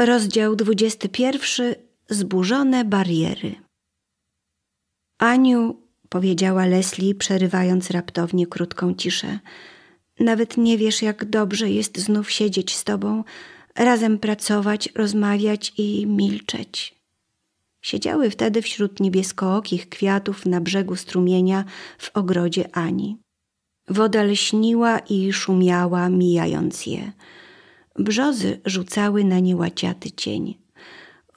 Rozdział 21. Zburzone bariery. Aniu, powiedziała Leslie, przerywając raptownie krótką ciszę, nawet nie wiesz, jak dobrze jest znów siedzieć z tobą, razem pracować, rozmawiać i milczeć. Siedziały wtedy wśród niebieskookich kwiatów na brzegu strumienia w ogrodzie Ani. Woda lśniła i szumiała, mijając je. Brzozy rzucały na nie łaciaty cień.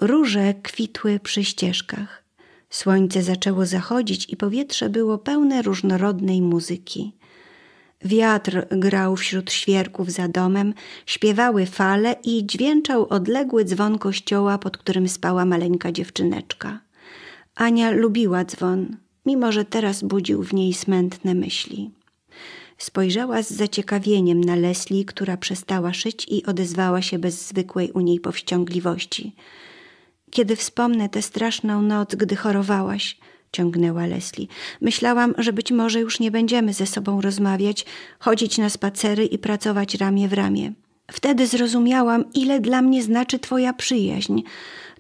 Róże kwitły przy ścieżkach. Słońce zaczęło zachodzić i powietrze było pełne różnorodnej muzyki. Wiatr grał wśród świerków za domem, śpiewały fale i dźwięczał odległy dzwon kościoła, pod którym spała maleńka dziewczyneczka. Ania lubiła dzwon, mimo że teraz budził w niej smętne myśli. Spojrzała z zaciekawieniem na Leslie, która przestała szyć i odezwała się bez zwykłej u niej powściągliwości. Kiedy wspomnę tę straszną noc, gdy chorowałaś, ciągnęła Leslie. Myślałam, że być może już nie będziemy ze sobą rozmawiać, chodzić na spacery i pracować ramię w ramię. Wtedy zrozumiałam, ile dla mnie znaczy twoja przyjaźń,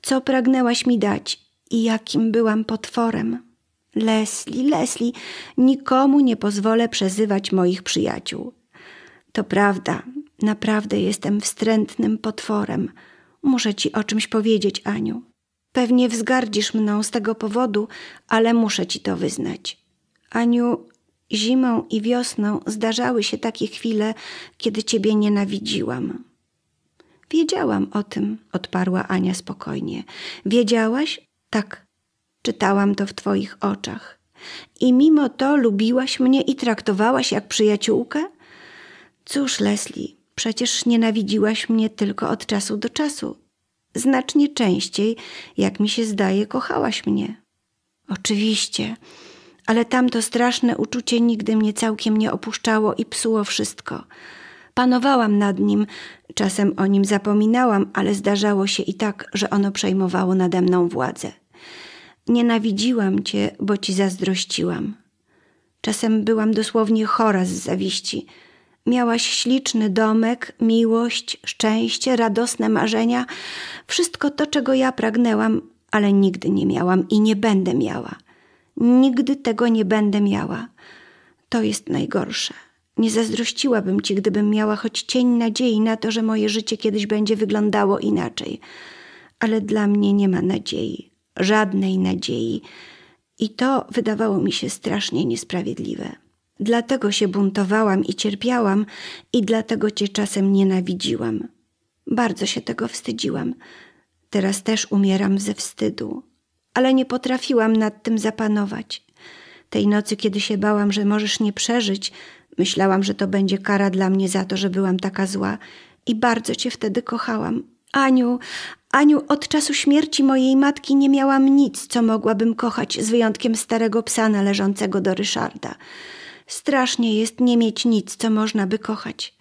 co pragnęłaś mi dać i jakim byłam potworem. Leslie, Leslie, nikomu nie pozwolę przezywać moich przyjaciół. To prawda, naprawdę jestem wstrętnym potworem. Muszę ci o czymś powiedzieć, Aniu. Pewnie wzgardzisz mną z tego powodu, ale muszę ci to wyznać. Aniu, zimą i wiosną zdarzały się takie chwile, kiedy ciebie nienawidziłam. Wiedziałam o tym, odparła Ania spokojnie. Wiedziałaś? Tak, Czytałam to w Twoich oczach. I mimo to lubiłaś mnie i traktowałaś jak przyjaciółkę? Cóż, Leslie, przecież nienawidziłaś mnie tylko od czasu do czasu. Znacznie częściej, jak mi się zdaje, kochałaś mnie. Oczywiście, ale tamto straszne uczucie nigdy mnie całkiem nie opuszczało i psuło wszystko. Panowałam nad nim, czasem o nim zapominałam, ale zdarzało się i tak, że ono przejmowało nade mną władzę. Nienawidziłam cię, bo ci zazdrościłam. Czasem byłam dosłownie chora z zawiści. Miałaś śliczny domek, miłość, szczęście, radosne marzenia, wszystko to, czego ja pragnęłam, ale nigdy nie miałam i nie będę miała. Nigdy tego nie będę miała. To jest najgorsze. Nie zazdrościłabym ci, gdybym miała choć cień nadziei na to, że moje życie kiedyś będzie wyglądało inaczej. Ale dla mnie nie ma nadziei żadnej nadziei. I to wydawało mi się strasznie niesprawiedliwe. Dlatego się buntowałam i cierpiałam, i dlatego cię czasem nienawidziłam. Bardzo się tego wstydziłam. Teraz też umieram ze wstydu, ale nie potrafiłam nad tym zapanować. Tej nocy, kiedy się bałam, że możesz nie przeżyć, myślałam, że to będzie kara dla mnie za to, że byłam taka zła i bardzo cię wtedy kochałam. Aniu, Aniu, od czasu śmierci mojej matki nie miałam nic, co mogłabym kochać, z wyjątkiem starego psa należącego do Ryszarda. Strasznie jest nie mieć nic, co można by kochać.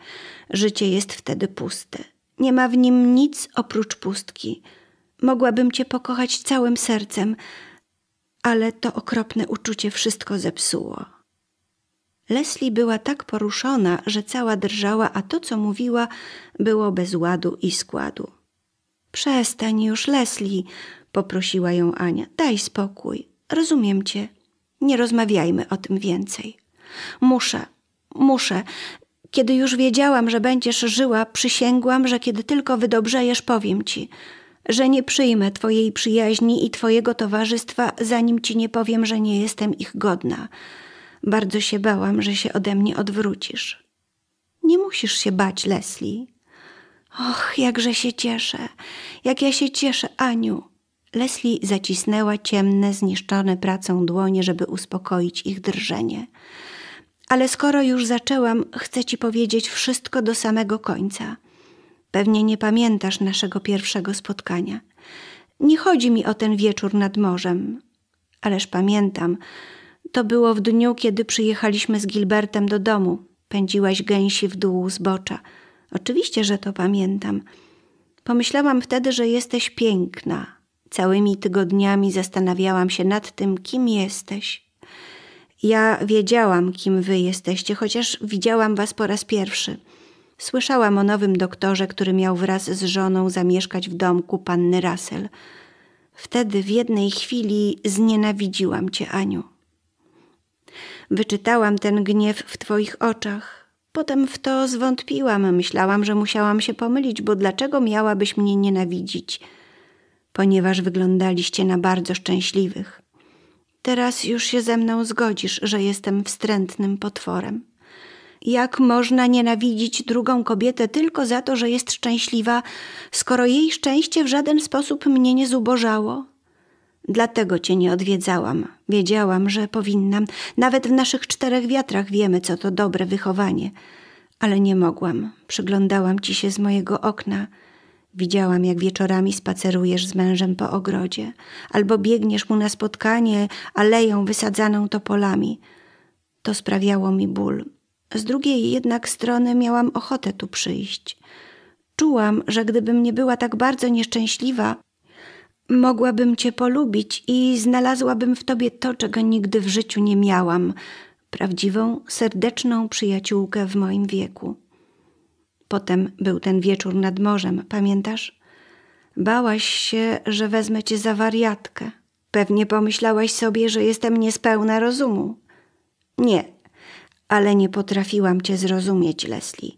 Życie jest wtedy puste. Nie ma w nim nic oprócz pustki. Mogłabym cię pokochać całym sercem, ale to okropne uczucie wszystko zepsuło. Leslie była tak poruszona, że cała drżała, a to, co mówiła, było bez ładu i składu. Przestań już, Leslie, poprosiła ją Ania. Daj spokój. Rozumiem cię. Nie rozmawiajmy o tym więcej. Muszę, muszę. Kiedy już wiedziałam, że będziesz żyła, przysięgłam, że kiedy tylko wydobrzejesz, powiem ci, że nie przyjmę twojej przyjaźni i twojego towarzystwa, zanim ci nie powiem, że nie jestem ich godna. Bardzo się bałam, że się ode mnie odwrócisz. Nie musisz się bać, Leslie. Och, jakże się cieszę, jak ja się cieszę, Aniu. Leslie zacisnęła ciemne, zniszczone pracą dłonie, żeby uspokoić ich drżenie. Ale skoro już zaczęłam, chcę ci powiedzieć wszystko do samego końca. Pewnie nie pamiętasz naszego pierwszego spotkania. Nie chodzi mi o ten wieczór nad morzem, ależ pamiętam. To było w dniu, kiedy przyjechaliśmy z Gilbertem do domu. Pędziłaś gęsi w dół zbocza. Oczywiście, że to pamiętam. Pomyślałam wtedy, że jesteś piękna. Całymi tygodniami zastanawiałam się nad tym, kim jesteś. Ja wiedziałam, kim wy jesteście, chociaż widziałam was po raz pierwszy. Słyszałam o nowym doktorze, który miał wraz z żoną zamieszkać w domku panny Russell. Wtedy w jednej chwili znienawidziłam cię, Aniu. Wyczytałam ten gniew w twoich oczach Potem w to zwątpiłam, myślałam, że musiałam się pomylić, bo dlaczego miałabyś mnie nienawidzić? Ponieważ wyglądaliście na bardzo szczęśliwych. Teraz już się ze mną zgodzisz, że jestem wstrętnym potworem. Jak można nienawidzić drugą kobietę tylko za to, że jest szczęśliwa, skoro jej szczęście w żaden sposób mnie nie zubożało? Dlatego cię nie odwiedzałam. Wiedziałam, że powinnam. Nawet w naszych czterech wiatrach wiemy, co to dobre wychowanie. Ale nie mogłam. Przyglądałam ci się z mojego okna. Widziałam, jak wieczorami spacerujesz z mężem po ogrodzie, albo biegniesz mu na spotkanie aleją wysadzaną topolami. To sprawiało mi ból. Z drugiej jednak strony miałam ochotę tu przyjść. Czułam, że gdybym nie była tak bardzo nieszczęśliwa, Mogłabym Cię polubić i znalazłabym w Tobie to, czego nigdy w życiu nie miałam prawdziwą, serdeczną przyjaciółkę w moim wieku. Potem był ten wieczór nad morzem, pamiętasz? Bałaś się, że wezmę Cię za wariatkę. Pewnie pomyślałaś sobie, że jestem niespełna rozumu. Nie, ale nie potrafiłam Cię zrozumieć, Leslie.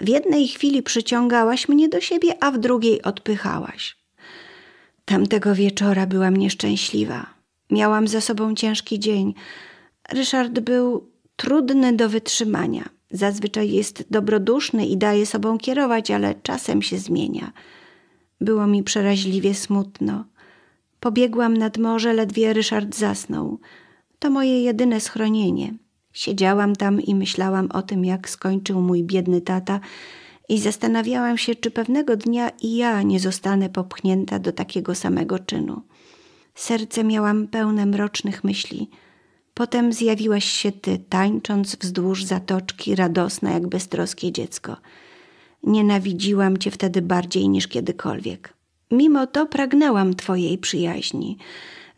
W jednej chwili przyciągałaś mnie do siebie, a w drugiej odpychałaś. Tamtego wieczora byłam nieszczęśliwa. Miałam za sobą ciężki dzień. Ryszard był trudny do wytrzymania. Zazwyczaj jest dobroduszny i daje sobą kierować, ale czasem się zmienia. Było mi przeraźliwie smutno. Pobiegłam nad morze, ledwie Ryszard zasnął. To moje jedyne schronienie. Siedziałam tam i myślałam o tym, jak skończył mój biedny tata i zastanawiałam się, czy pewnego dnia i ja nie zostanę popchnięta do takiego samego czynu. Serce miałam pełne mrocznych myśli. Potem zjawiłaś się ty, tańcząc wzdłuż zatoczki, radosna jak beztroskie dziecko. Nienawidziłam cię wtedy bardziej niż kiedykolwiek. Mimo to pragnęłam twojej przyjaźni.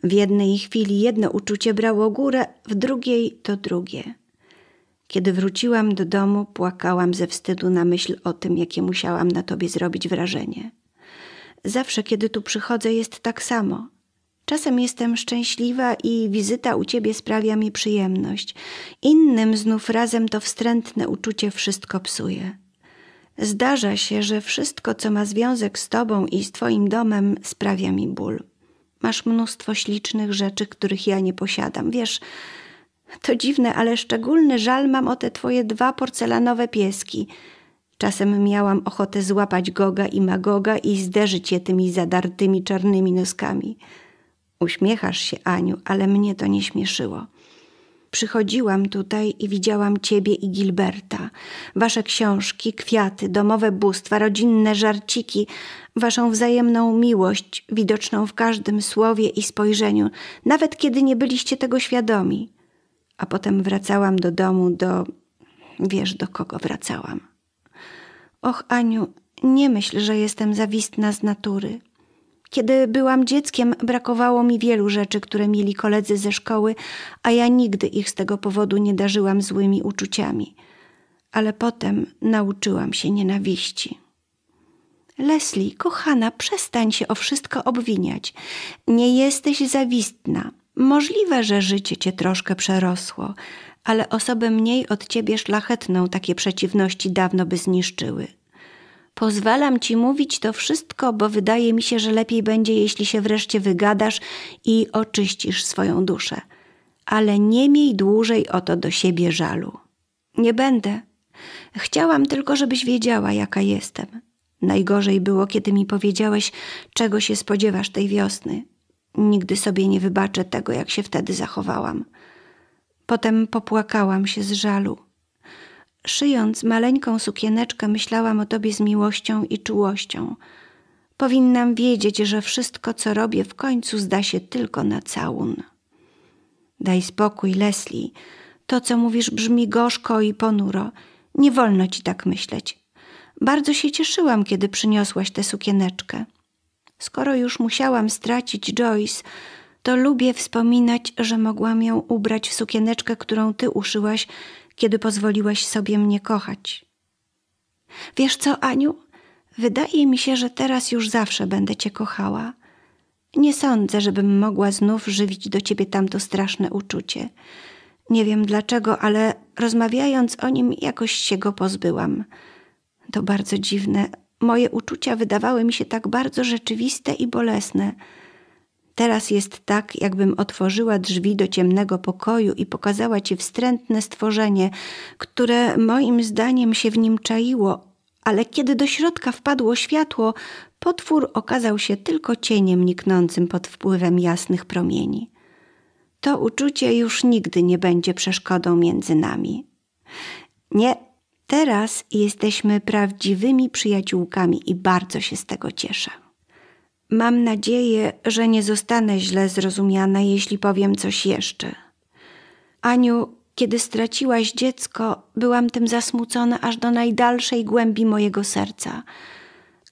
W jednej chwili jedno uczucie brało górę, w drugiej to drugie. Kiedy wróciłam do domu, płakałam ze wstydu na myśl o tym, jakie musiałam na tobie zrobić wrażenie. Zawsze, kiedy tu przychodzę, jest tak samo. Czasem jestem szczęśliwa i wizyta u ciebie sprawia mi przyjemność. Innym znów razem to wstrętne uczucie wszystko psuje. Zdarza się, że wszystko, co ma związek z tobą i z twoim domem, sprawia mi ból. Masz mnóstwo ślicznych rzeczy, których ja nie posiadam. Wiesz, to dziwne, ale szczególny żal mam o te twoje dwa porcelanowe pieski. Czasem miałam ochotę złapać Goga i Magoga i zderzyć je tymi zadartymi czarnymi noskami. Uśmiechasz się, Aniu, ale mnie to nie śmieszyło. Przychodziłam tutaj i widziałam ciebie i Gilberta, wasze książki, kwiaty, domowe bóstwa, rodzinne żarciki, waszą wzajemną miłość, widoczną w każdym słowie i spojrzeniu, nawet kiedy nie byliście tego świadomi a potem wracałam do domu do. Wiesz, do kogo wracałam. Och, Aniu, nie myśl, że jestem zawistna z natury. Kiedy byłam dzieckiem, brakowało mi wielu rzeczy, które mieli koledzy ze szkoły, a ja nigdy ich z tego powodu nie darzyłam złymi uczuciami. Ale potem nauczyłam się nienawiści. Leslie, kochana, przestań się o wszystko obwiniać. Nie jesteś zawistna. Możliwe, że życie cię troszkę przerosło, ale osoby mniej od ciebie szlachetną takie przeciwności dawno by zniszczyły. Pozwalam ci mówić to wszystko, bo wydaje mi się, że lepiej będzie, jeśli się wreszcie wygadasz i oczyścisz swoją duszę. Ale nie miej dłużej o to do siebie żalu. Nie będę. Chciałam tylko, żebyś wiedziała, jaka jestem. Najgorzej było, kiedy mi powiedziałeś, czego się spodziewasz tej wiosny. Nigdy sobie nie wybaczę tego, jak się wtedy zachowałam. Potem popłakałam się z żalu. Szyjąc maleńką sukieneczkę, myślałam o tobie z miłością i czułością. Powinnam wiedzieć, że wszystko, co robię, w końcu zda się tylko na całun. Daj spokój, Leslie. To, co mówisz, brzmi gorzko i ponuro. Nie wolno ci tak myśleć. Bardzo się cieszyłam, kiedy przyniosłaś tę sukieneczkę. Skoro już musiałam stracić Joyce, to lubię wspominać, że mogłam ją ubrać w sukieneczkę, którą ty uszyłaś, kiedy pozwoliłaś sobie mnie kochać. Wiesz co, Aniu? Wydaje mi się, że teraz już zawsze będę cię kochała. Nie sądzę, żebym mogła znów żywić do ciebie tamto straszne uczucie. Nie wiem dlaczego, ale rozmawiając o nim jakoś się go pozbyłam. To bardzo dziwne, moje uczucia wydawały mi się tak bardzo rzeczywiste i bolesne. Teraz jest tak, jakbym otworzyła drzwi do ciemnego pokoju i pokazała ci wstrętne stworzenie, które moim zdaniem się w nim czaiło, ale kiedy do środka wpadło światło, potwór okazał się tylko cieniem niknącym pod wpływem jasnych promieni. To uczucie już nigdy nie będzie przeszkodą między nami. Nie, Teraz jesteśmy prawdziwymi przyjaciółkami i bardzo się z tego cieszę. Mam nadzieję, że nie zostanę źle zrozumiana, jeśli powiem coś jeszcze. Aniu, kiedy straciłaś dziecko, byłam tym zasmucona aż do najdalszej głębi mojego serca.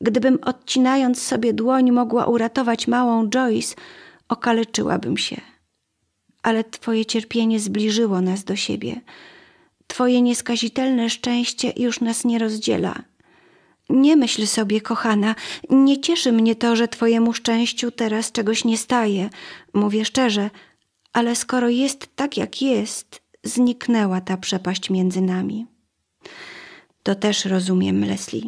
Gdybym odcinając sobie dłoń mogła uratować małą Joyce, okaleczyłabym się. Ale twoje cierpienie zbliżyło nas do siebie – Twoje nieskazitelne szczęście już nas nie rozdziela. Nie myśl sobie, kochana, nie cieszy mnie to, że Twojemu szczęściu teraz czegoś nie staje. Mówię szczerze, ale skoro jest tak, jak jest, zniknęła ta przepaść między nami. To też rozumiem, Leslie.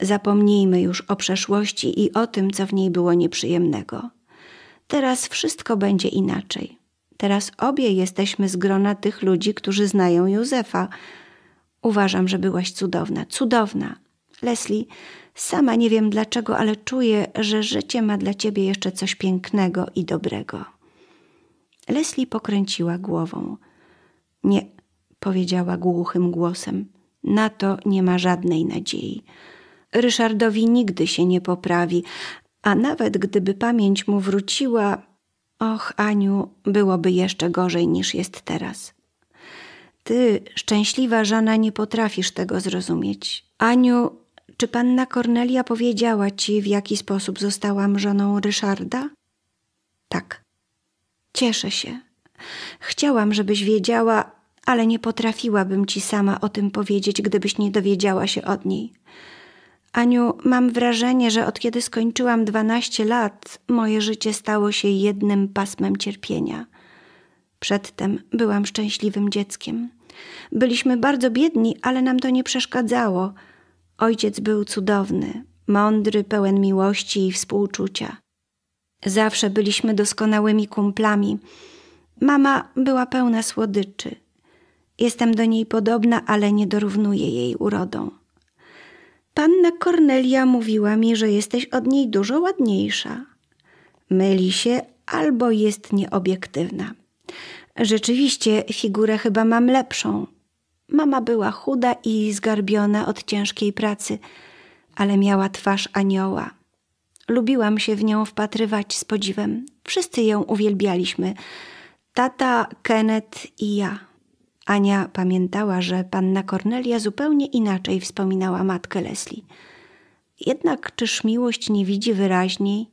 Zapomnijmy już o przeszłości i o tym, co w niej było nieprzyjemnego. Teraz wszystko będzie inaczej. Teraz obie jesteśmy z grona tych ludzi, którzy znają Józefa. Uważam, że byłaś cudowna, cudowna. Leslie, sama nie wiem dlaczego, ale czuję, że życie ma dla ciebie jeszcze coś pięknego i dobrego. Leslie pokręciła głową. Nie, powiedziała głuchym głosem. Na to nie ma żadnej nadziei. Ryszardowi nigdy się nie poprawi, a nawet gdyby pamięć mu wróciła, Och, Aniu, byłoby jeszcze gorzej niż jest teraz. Ty, szczęśliwa żona, nie potrafisz tego zrozumieć. Aniu, czy panna Kornelia powiedziała ci, w jaki sposób zostałam żoną Ryszarda? Tak. Cieszę się. Chciałam, żebyś wiedziała, ale nie potrafiłabym ci sama o tym powiedzieć, gdybyś nie dowiedziała się od niej. Aniu, mam wrażenie, że od kiedy skończyłam 12 lat, moje życie stało się jednym pasmem cierpienia. Przedtem byłam szczęśliwym dzieckiem. Byliśmy bardzo biedni, ale nam to nie przeszkadzało. Ojciec był cudowny, mądry, pełen miłości i współczucia. Zawsze byliśmy doskonałymi kumplami. Mama była pełna słodyczy. Jestem do niej podobna, ale nie dorównuję jej urodą. Panna Kornelia mówiła mi, że jesteś od niej dużo ładniejsza. Myli się albo jest nieobiektywna. Rzeczywiście, figurę chyba mam lepszą. Mama była chuda i zgarbiona od ciężkiej pracy, ale miała twarz anioła. Lubiłam się w nią wpatrywać z podziwem. Wszyscy ją uwielbialiśmy. Tata, Kenneth i ja. Ania pamiętała, że panna Cornelia zupełnie inaczej wspominała matkę Leslie. Jednak czyż miłość nie widzi wyraźniej?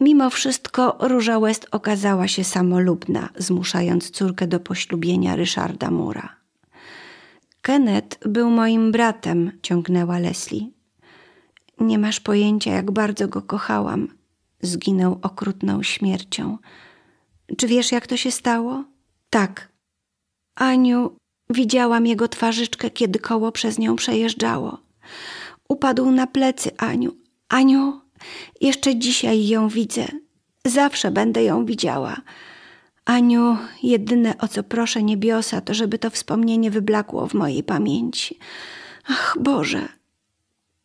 Mimo wszystko Róża West okazała się samolubna, zmuszając córkę do poślubienia Ryszarda Mura. Kenneth był moim bratem, ciągnęła Leslie. Nie masz pojęcia, jak bardzo go kochałam. Zginął okrutną śmiercią. Czy wiesz, jak to się stało? Tak, Aniu, widziałam jego twarzyczkę, kiedy koło przez nią przejeżdżało. Upadł na plecy Aniu. Aniu, jeszcze dzisiaj ją widzę. Zawsze będę ją widziała. Aniu, jedyne o co proszę niebiosa, to żeby to wspomnienie wyblakło w mojej pamięci. Ach, Boże!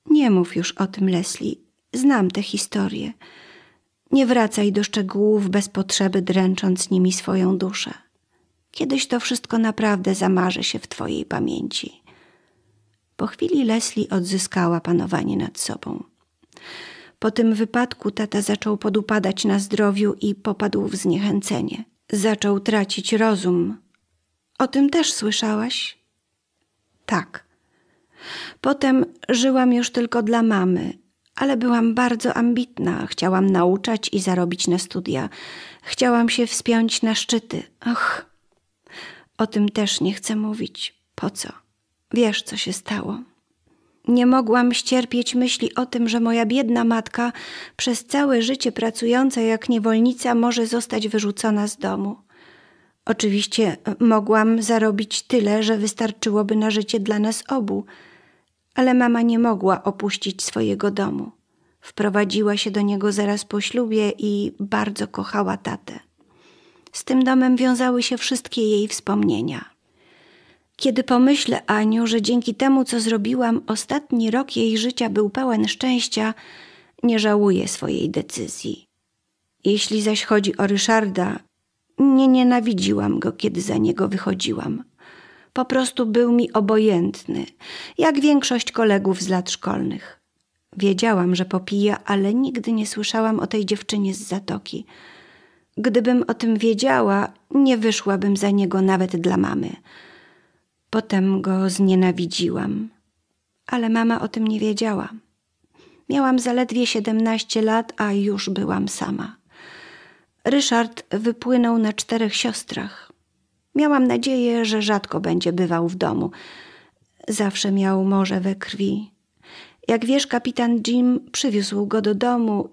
Nie mów już o tym, Leslie. Znam tę historię. Nie wracaj do szczegółów bez potrzeby, dręcząc nimi swoją duszę. Kiedyś to wszystko naprawdę zamarzy się w twojej pamięci. Po chwili Leslie odzyskała panowanie nad sobą. Po tym wypadku tata zaczął podupadać na zdrowiu i popadł w zniechęcenie. Zaczął tracić rozum. O tym też słyszałaś? Tak. Potem żyłam już tylko dla mamy, ale byłam bardzo ambitna. Chciałam nauczać i zarobić na studia. Chciałam się wspiąć na szczyty. Ach. O tym też nie chcę mówić. Po co? Wiesz, co się stało. Nie mogłam ścierpieć myśli o tym, że moja biedna matka, przez całe życie pracująca jak niewolnica, może zostać wyrzucona z domu. Oczywiście e, mogłam zarobić tyle, że wystarczyłoby na życie dla nas obu, ale mama nie mogła opuścić swojego domu. Wprowadziła się do niego zaraz po ślubie i bardzo kochała tatę tym domem wiązały się wszystkie jej wspomnienia. Kiedy pomyślę, Aniu, że dzięki temu, co zrobiłam, ostatni rok jej życia był pełen szczęścia, nie żałuję swojej decyzji. Jeśli zaś chodzi o Ryszarda, nie nienawidziłam go, kiedy za niego wychodziłam. Po prostu był mi obojętny, jak większość kolegów z lat szkolnych. Wiedziałam, że popija, ale nigdy nie słyszałam o tej dziewczynie z zatoki. Gdybym o tym wiedziała, nie wyszłabym za niego nawet dla mamy. Potem go znienawidziłam, ale mama o tym nie wiedziała. Miałam zaledwie siedemnaście lat, a już byłam sama. Ryszard wypłynął na czterech siostrach. Miałam nadzieję, że rzadko będzie bywał w domu. Zawsze miał morze we krwi. Jak wiesz, kapitan Jim przywiózł go do domu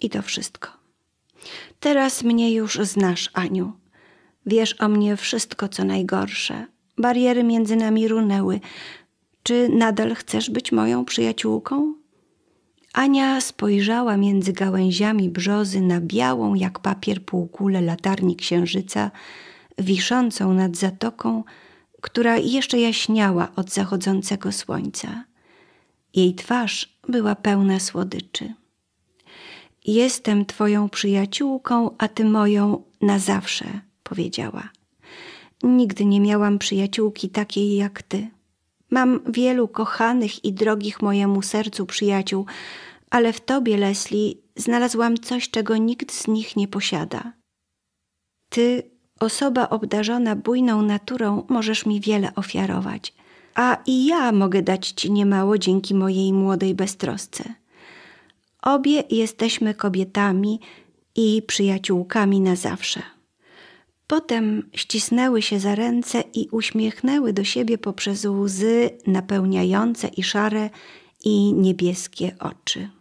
i to wszystko. Teraz mnie już znasz, Aniu. Wiesz o mnie wszystko, co najgorsze. Bariery między nami runęły. Czy nadal chcesz być moją przyjaciółką? Ania spojrzała między gałęziami brzozy na białą jak papier półkulę latarni księżyca, wiszącą nad zatoką, która jeszcze jaśniała od zachodzącego słońca. Jej twarz była pełna słodyczy. Jestem twoją przyjaciółką, a ty moją na zawsze, powiedziała. Nigdy nie miałam przyjaciółki takiej jak ty. Mam wielu kochanych i drogich mojemu sercu przyjaciół, ale w tobie, Leslie, znalazłam coś, czego nikt z nich nie posiada. Ty, osoba obdarzona bujną naturą, możesz mi wiele ofiarować, a i ja mogę dać ci niemało dzięki mojej młodej beztrosce. Obie jesteśmy kobietami i przyjaciółkami na zawsze. Potem ścisnęły się za ręce i uśmiechnęły do siebie poprzez łzy napełniające i szare, i niebieskie oczy.